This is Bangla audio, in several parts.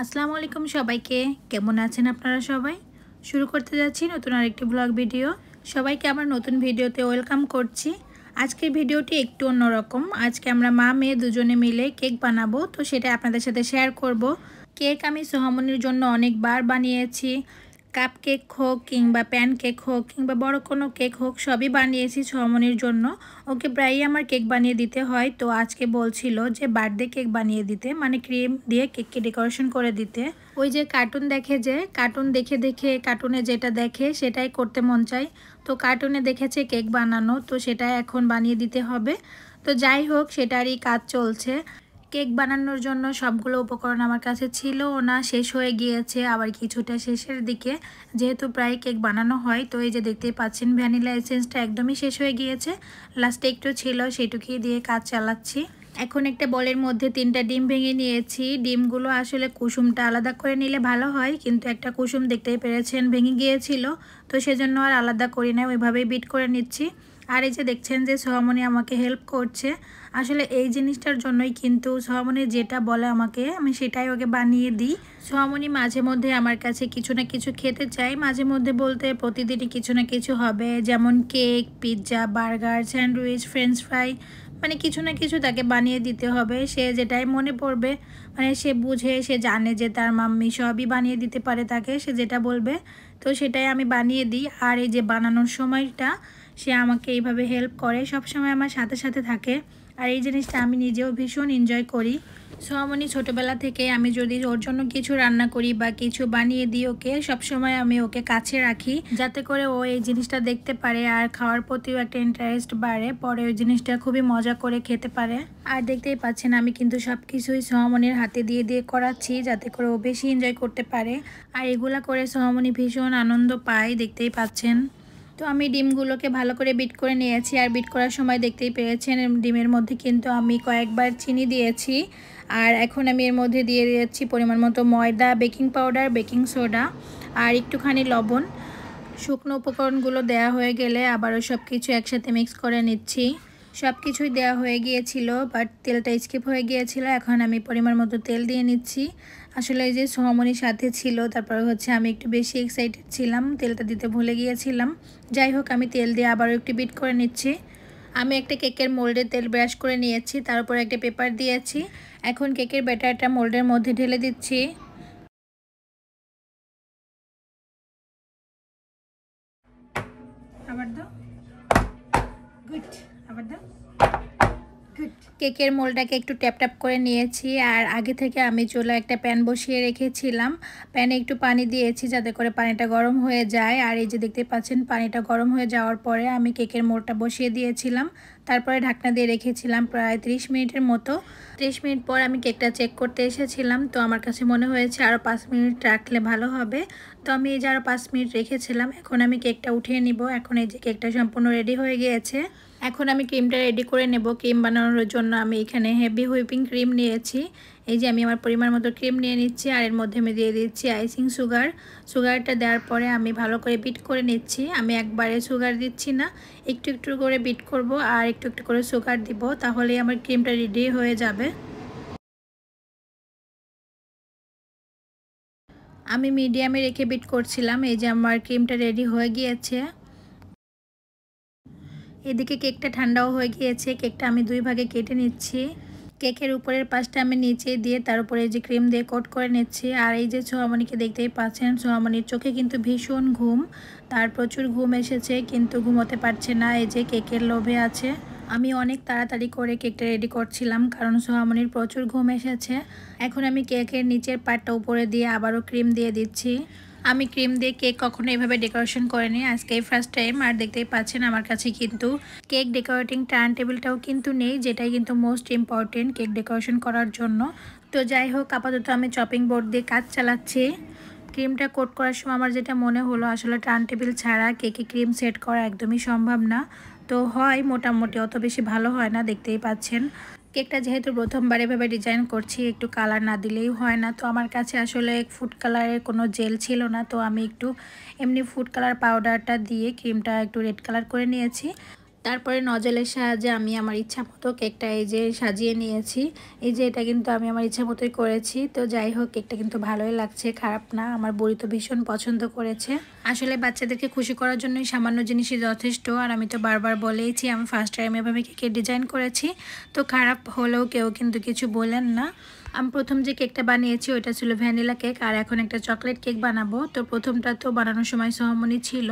আসসালামু আলাইকুম সবাইকে কেমন আছেন আপনারা সবাই শুরু করতে যাচ্ছি নতুন আরেকটি ব্লগ ভিডিও সবাইকে আমার নতুন ভিডিওতে ওয়েলকাম করছি আজকের ভিডিওটি একটু অন্যরকম আজকে আমরা মা মেয়ে দুজনে মিলে কেক বানাবো তো সেটা আপনাদের সাথে শেয়ার করব কেক আমি সোহামনির জন্য অনেকবার বানিয়েছি কাপ কেক হোক কিংবা প্যান কেক হোক কিংবা বড় কোনো কেক হোক সবই বানিয়েছি ছমনির জন্য ওকে প্রায়ই আমার কেক বানিয়ে দিতে হয় তো আজকে বলছিল যে বার্থডে কেক বানিয়ে দিতে মানে ক্রিম দিয়ে কেককে ডেকোরেশন করে দিতে ওই যে কার্টুন দেখে যে কার্টুন দেখে দেখে কার্টুনে যেটা দেখে সেটাই করতে মন চায় তো কার্টুনে দেখেছে কেক বানানো তো সেটা এখন বানিয়ে দিতে হবে তো যাই হোক সেটারই কাজ চলছে কেক বানানোর জন্য সবগুলো উপকরণ আমার কাছে ছিল না শেষ হয়ে গিয়েছে আবার কিছুটা শেষের দিকে যেহেতু প্রায় কেক বানানো হয় তো এই যে দেখতে পাচ্ছেন ভ্যানিলা এসেন্সটা একদমই শেষ হয়ে গিয়েছে লাস্টে একটু ছিল সেটুকুই দিয়ে কাজ চালাচ্ছি এখন একটা বলের মধ্যে তিনটা ডিম ভেঙে নিয়েছি ডিমগুলো আসলে কুসুমটা আলাদা করে নিলে ভালো হয় কিন্তু একটা কুসুম দেখতেই পেরেছেন ভেঙে গিয়েছিল তো সেজন্য আর আলাদা করি না ওইভাবেই বিট করে নিচ্ছি আর এই যে দেখছেন যে সোহামণি আমাকে হেল্প করছে আসলে এই জিনিসটার জন্যই কিন্তু সোহামণি যেটা বলে আমাকে আমি সেটাই ওকে বানিয়ে দিই সোহামণি মাঝে মধ্যে আমার কাছে কিছু না কিছু খেতে চাই মাঝে মধ্যে বলতে প্রতিদিনই কিছু না কিছু হবে যেমন cake pizza burger sandwich French fry মানে কিছু না কিছু তাকে বানিয়ে দিতে হবে সে যেটাই মনে পড়বে মানে সে বুঝে সে জানে যে তার মাম্মি সবই বানিয়ে দিতে পারে তাকে সে যেটা বলবে তো সেটাই আমি বানিয়ে দিই আর এই যে বানানোর সময়টা সে আমাকে এইভাবে হেল্প করে সবসময় আমার সাথে সাথে থাকে আর এই জিনিসটা আমি নিজেও ভীষণ এনজয় করি সো আমি ছোটোবেলা থেকে আমি যদি ওর জন্য কিছু রান্না করি বা কিছু বানিয়ে দিই ওকে সবসময় আমি ওকে কাছে রাখি যাতে করে ও এই জিনিসটা দেখতে পারে আর খাওয়ার প্রতিও একটা ইন্টারেস্ট বাড়ে পরে ওই জিনিসটা খুবই মজা করে খেতে পারে আর দেখতেই পাচ্ছেন আমি কিন্তু সব কিছুই সোহামনির হাতে দিয়ে দিয়ে করাচ্ছি যাতে করে ও বেশি এনজয় করতে পারে আর এগুলা করে সোহামনি ভীষণ আনন্দ পায় দেখতেই পাচ্ছেন তো আমি ডিমগুলোকে ভালো করে বিট করে নিয়েছি আর বিট করার সময় দেখতেই পেয়েছেন ডিমের মধ্যে কিন্তু আমি কয়েকবার চিনি দিয়েছি আর এখন আমি এর মধ্যে দিয়ে দিয়েছি পরিমাণ মতো ময়দা বেকিং পাউডার বেকিং সোডা আর একটুখানি লবণ শুকনো উপকরণগুলো দেয়া হয়ে গেলে আবারও সব কিছু একসাথে মিক্স করে নিচ্ছি সব কিছুই দেওয়া হয়ে গিয়েছিল বাট তেলটা স্কিপ হয়ে গিয়েছিল এখন আমি পরিমাণ মতো তেল দিয়ে নিচ্ছি আসলে এই যে সোহামনির সাথে ছিল তারপর হচ্ছে আমি একটু বেশি এক্সাইটেড ছিলাম তেলটা দিতে ভুলে গিয়েছিলাম যাই হোক আমি তেল দিয়ে আবারও একটু বিট করে নিচ্ছি আমি একটা কেকের মোল্ডের তেল ব্রাশ করে নিয়েছি তার উপর একটা পেপার দিয়েছি এখন কেকের ব্যাটারটা মোল্ডের মধ্যে ঢেলে দিচ্ছি আবার দাও গুড আবার দাও কেকের মোলটাকে একটু ট্যাপ ট্যাপ করে নিয়েছি আর আগে থেকে আমি চুলা একটা প্যান বসিয়ে রেখেছিলাম প্যানে একটু পানি দিয়েছি যাতে করে পানিটা গরম হয়ে যায় আর এই যে দেখতে পাচ্ছেন পানিটা গরম হয়ে যাওয়ার পরে আমি কেকের মোলটা বসিয়ে দিয়েছিলাম তারপরে ঢাকনা দিয়ে রেখেছিলাম প্রায় ত্রিশ মিনিটের মতো ত্রিশ মিনিট পর আমি কেকটা চেক করতে এসেছিলাম তো আমার কাছে মনে হয়েছে আরও পাঁচ মিনিট রাখলে ভালো হবে তো আমি এই যে আরও পাঁচ মিনিট রেখেছিলাম এখন আমি কেকটা উঠিয়ে নিব এখন এই যে কেকটা সম্পূর্ণ রেডি হয়ে গিয়েছে এখন আমি ক্রিমটা রেডি করে নেব ক্রিম বানানোর জন্য আমি এখানে হেভি হুইপিং ক্রিম নিয়েছি এই যে আমি আমার পরিমাণ মতো ক্রিম নিয়ে নিচ্ছি আর এর মধ্যে আমি দিয়ে দিচ্ছি আইসিং সুগার সুগারটা দেওয়ার পরে আমি ভালো করে বিট করে নিচ্ছি আমি একবারে সুগার দিচ্ছি না একটু একটু করে বিট করব আর একটু একটু করে সুগার দিব তাহলেই আমার ক্রিমটা রেডি হয়ে যাবে আমি মিডিয়ামে রেখে বিট করছিলাম এই যে আমার ক্রিমটা রেডি হয়ে গিয়েছে এদিকে কেকটা ঠান্ডাও হয়ে গিয়েছে কেকটা আমি দুই ভাগে কেটে নিচ্ছি কেকের উপরের পাশটা আমি নিচে দিয়ে তার উপরে যে ক্রিম দিয়ে কোট করে নিচ্ছি আর এই যে ছোয়ামণিকে দেখতেই পাচ্ছেন ছোয়ামণির চোখে কিন্তু ভীষণ ঘুম তার প্রচুর ঘুম এসেছে কিন্তু ঘুমোতে পারছে না এই যে কেকের লোভে আছে আমি অনেক তাড়াতাড়ি করে কেকটা রেডি করছিলাম কারণ সোহামনির প্রচুর ঘুম এসেছে এখন আমি কেকের নিচের পাটটা উপরে দিয়ে আবারও ক্রিম দিয়ে দিচ্ছি আমি ক্রিম দিয়ে কেক কখনো এভাবে ডেকোরেশন করিনি আজকে এই ফার্স্ট টাইম আর দেখতেই পাচ্ছেন আমার কাছে কিন্তু কেক ডেকোরেটিং টার্ন টেবিলটাও কিন্তু নেই যেটাই কিন্তু মোস্ট ইম্পর্টেন্ট কেক ডেকোরেশন করার জন্য তো যাই হোক আপাতত আমি চপিং বোর্ড দিয়ে কাজ চালাচ্ছি ক্রিমটা কোট করার সময় আমার যেটা মনে হলো আসলে টার্ন টেবিল ছাড়া কেকে ক্রিম সেট করা একদমই সম্ভব না তো হয় মোটামুটি অত বেশি ভালো হয় না দেখতেই পাচ্ছেন কেকটা যেহেতু প্রথমবার এভাবে ডিজাইন করছি একটু কালার না দিলেই হয় না তো আমার কাছে আসলে ফুড কালারের কোনো জেল ছিল না তো আমি একটু এমনি ফুড কালার পাউডারটা দিয়ে ক্রিমটা একটু রেড কালার করে নিয়েছি তারপরে নজলের সাহায্যে আমি আমার ইচ্ছা মতো কেকটা এই যে সাজিয়ে নিয়েছি এই যে এটা কিন্তু আমি আমার ইচ্ছা মতোই করেছি তো যাই হোক কেকটা কিন্তু ভালোই লাগছে খারাপ না আমার বুড়ি তো ভীষণ পছন্দ করেছে আসলে বাচ্চাদেরকে খুশি করার জন্যই সামান্য জিনিসই যথেষ্ট আর আমি তো বারবার বলেইছি আমি ফার্স্ট টাইম এভাবে কেকের ডিজাইন করেছি তো খারাপ হলেও কেউ কিন্তু কিছু বলেন না আমি প্রথম যে কেকটা বানিয়েছি ওইটা ছিল ভ্যানিলা কেক আর এখন একটা চকলেট কেক বানাবো তো প্রথমটা তো বানানোর সময় সোহামণি ছিল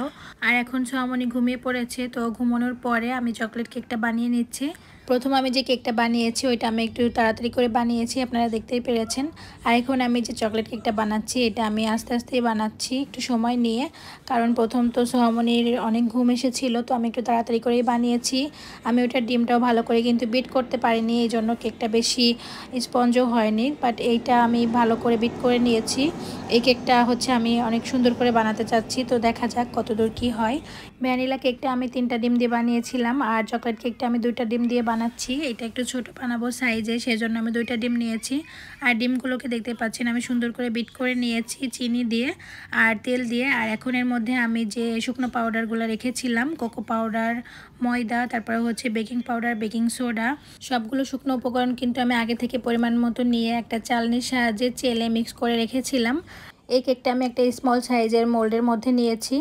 আর এখন সোহামণি ঘুমিয়ে পড়েছে তো ঘুমানোর পরে আমি চকলেট কেকটা বানিয়ে নিচ্ছি প্রথম আমি যে কেকটা বানিয়েছি ওইটা আমি একটু তাড়াতাড়ি করে বানিয়েছি আপনারা দেখতেই পেরেছেন আর এখন আমি যে চকলেট কেকটা বানাচ্ছি এটা আমি আস্তে আস্তেই বানাচ্ছি একটু সময় নিয়ে কারণ প্রথম তো সোহামনির অনেক ঘুম এসেছিল তো আমি একটু তাড়াতাড়ি করেই বানিয়েছি আমি ওটার ডিমটাও ভালো করে কিন্তু বিট করতে পারিনি এই জন্য কেকটা বেশি স্পঞ্জও হয়নি বাট এইটা আমি ভালো করে বিট করে নিয়েছি এই কেকটা হচ্ছে আমি অনেক সুন্দর করে বানাতে চাচ্ছি তো দেখা যাক কতদূর কি হয় ভ্যানিলা কেকটা আমি তিনটা ডিম দিয়ে বানিয়েছিলাম আর চকলেট কেকটা আমি দুইটা ডিম দিয়ে বানা বানাচ্ছি এটা একটু ছোট বানাবো সাইজে সেজন্য আমি দুইটা ডিম নিয়েছি আর ডিমগুলোকে দেখতে পাচ্ছেন আমি সুন্দর করে বিট করে নিয়েছি চিনি দিয়ে আর তেল দিয়ে আর এখন এর মধ্যে আমি যে শুকনো পাউডারগুলো রেখেছিলাম কোকো পাউডার ময়দা তারপর হচ্ছে বেকিং পাউডার বেকিং সোডা সবগুলো শুকনো উপকরণ কিন্তু আমি আগে থেকে পরিমাণ মতো নিয়ে একটা চালনির সাহায্যে চেলে মিক্স করে রেখেছিলাম এই কেকটা আমি একটা স্মল সাইজের মোল্ডের মধ্যে নিয়েছি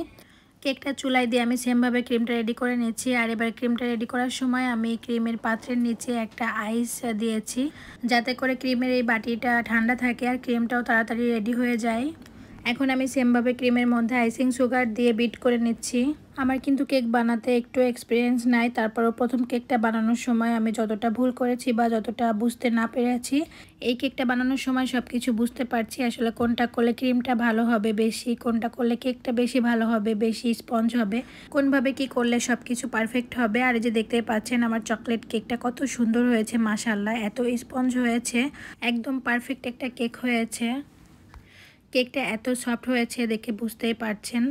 কেকটা চুলাই দিয়ে আমি সেমভাবে ক্রিমটা রেডি করে নিয়েছি আর এবার ক্রিমটা রেডি করার সময় আমি ক্রিমের পাত্রের নিচে একটা আইস দিয়েছি যাতে করে ক্রিমের এই বাটিটা ঠান্ডা থাকে আর ক্রিমটাও তাড়াতাড়ি রেডি হয়ে যায় এখন আমি সেমভাবে ক্রিমের মধ্যে আইসিং সুগার দিয়ে বিট করে নিচ্ছি আমার কিন্তু কেক বানাতে একটু এক্সপিরিয়েন্স নাই তারপরও প্রথম কেকটা বানানোর সময় আমি যতটা ভুল করেছি বা যতটা বুঝতে না পেরেছি এই কেকটা বানানোর সময় সব কিছু বুঝতে পারছি আসলে কোনটা করলে ক্রিমটা ভালো হবে বেশি কোনটা করলে কেকটা বেশি ভালো হবে বেশি স্পঞ্জ হবে কোনভাবে কি করলে সব কিছু পারফেক্ট হবে আর যে দেখতে পাচ্ছেন আমার চকলেট কেকটা কত সুন্দর হয়েছে মাসাল্লাহ এত স্পঞ্জ হয়েছে একদম পারফেক্ট একটা কেক হয়েছে কেকটা এত সফট হয়েছে দেখে বুঝতেই পারছেন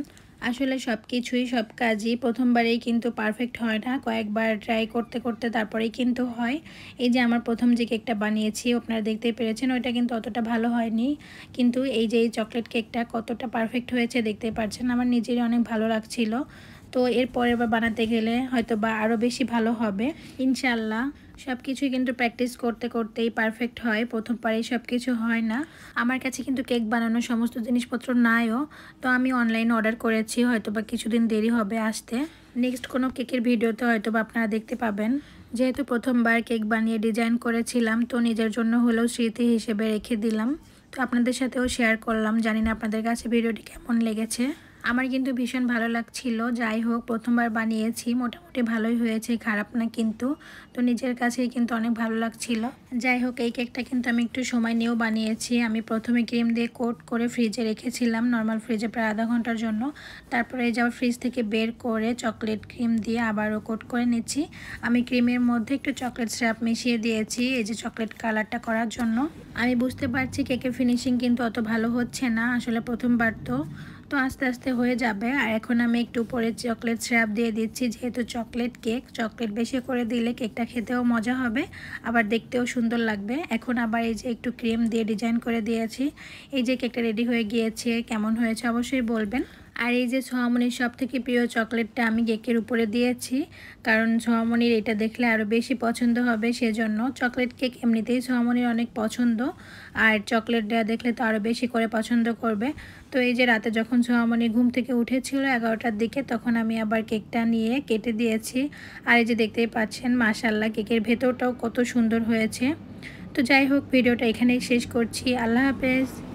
আসলে সব কিছুই সব কাজই প্রথমবারেই কিন্তু পারফেক্ট হয় না কয়েকবার ট্রাই করতে করতে তারপরেই কিন্তু হয় এই যে আমার প্রথম যে কেকটা বানিয়েছি আপনারা দেখতেই পেরেছেন ওইটা কিন্তু অতটা ভালো হয়নি কিন্তু এই যে এই চকলেট কেকটা কতটা পারফেক্ট হয়েছে দেখতে পারছেন আমার নিজেরই অনেক ভালো লাগছিলো তো এরপরে আবার বানাতে গেলে হয়তো বা আরও বেশি ভালো হবে ইনশাল্লাহ সব কিছুই কিন্তু প্র্যাকটিস করতে করতেই পারফেক্ট হয় প্রথমবারেই সব কিছু হয় না আমার কাছে কিন্তু কেক বানানোর সমস্ত জিনিসপত্র নাইও তো আমি অনলাইনে অর্ডার করেছি হয়তো বা কিছুদিন দেরি হবে আসতে নেক্সট কোনো কেকের ভিডিওতে হয়তো বা আপনারা দেখতে পাবেন যেহেতু প্রথমবার কেক বানিয়ে ডিজাইন করেছিলাম তো নিজের জন্য হলেও স্মৃতি হিসেবে রেখে দিলাম তো আপনাদের সাথেও শেয়ার করলাম জানি না আপনাদের কাছে ভিডিওটি কেমন লেগেছে আমার কিন্তু ভীষণ ভালো লাগছিল যাই হোক প্রথমবার বানিয়েছি মোটামুটি ভালোই হয়েছে খারাপ না কিন্তু তো নিজের কাছেই কিন্তু অনেক ভালো লাগছিল যাই হোক এই কেকটা কিন্তু আমি একটু সময় নিয়েও বানিয়েছি আমি প্রথমে ক্রিম দিয়ে কোট করে ফ্রিজে রেখেছিলাম নর্মাল ফ্রিজে প্রায় আধা ঘন্টার জন্য তারপরে এই যাওয়ার ফ্রিজ থেকে বের করে চকলেট ক্রিম দিয়ে আবারও কোট করে নিচ্ছি আমি ক্রিমের মধ্যে একটু চকলেট স্যাপ মিশিয়ে দিয়েছি এই যে চকলেট কালারটা করার জন্য আমি বুঝতে পারছি কেকের ফিনিশিং কিন্তু অত ভালো হচ্ছে না আসলে প্রথমবার তো তো আস্তে আস্তে হয়ে যাবে আর এখন আমি একটু উপরে চকলেট স্যাপ দিয়ে দিচ্ছি যেহেতু চকলেট কেক চকলেট বেশি করে দিলে কেকটা খেতেও মজা হবে আবার দেখতেও সুন্দর লাগবে এখন আবার এই যে একটু ক্রিম দিয়ে ডিজাইন করে দিয়েছি এই যে কেকটা রেডি হয়ে গিয়েছে কেমন হয়েছে অবশ্যই বলবেন আর এই যে সোহামনির সব থেকে প্রিয় চকলেটটা আমি কেকের উপরে দিয়েছি কারণ সোহামনির এটা দেখলে আরও বেশি পছন্দ হবে সেজন্য চকলেট কেক এমনিতেই সোহামনির অনেক পছন্দ আর চকলেট দেওয়া দেখলে তো আরও বেশি করে পছন্দ করবে তো এই যে রাতে যখন সোহামনি ঘুম থেকে উঠেছিল এগারোটার দিকে তখন আমি আবার কেকটা নিয়ে কেটে দিয়েছি আর এই যে দেখতেই পাচ্ছেন মাশাল্লাহ কেকের ভেতরটাও কত সুন্দর হয়েছে তো যাই হোক ভিডিওটা এখানেই শেষ করছি আল্লাহ হাফেজ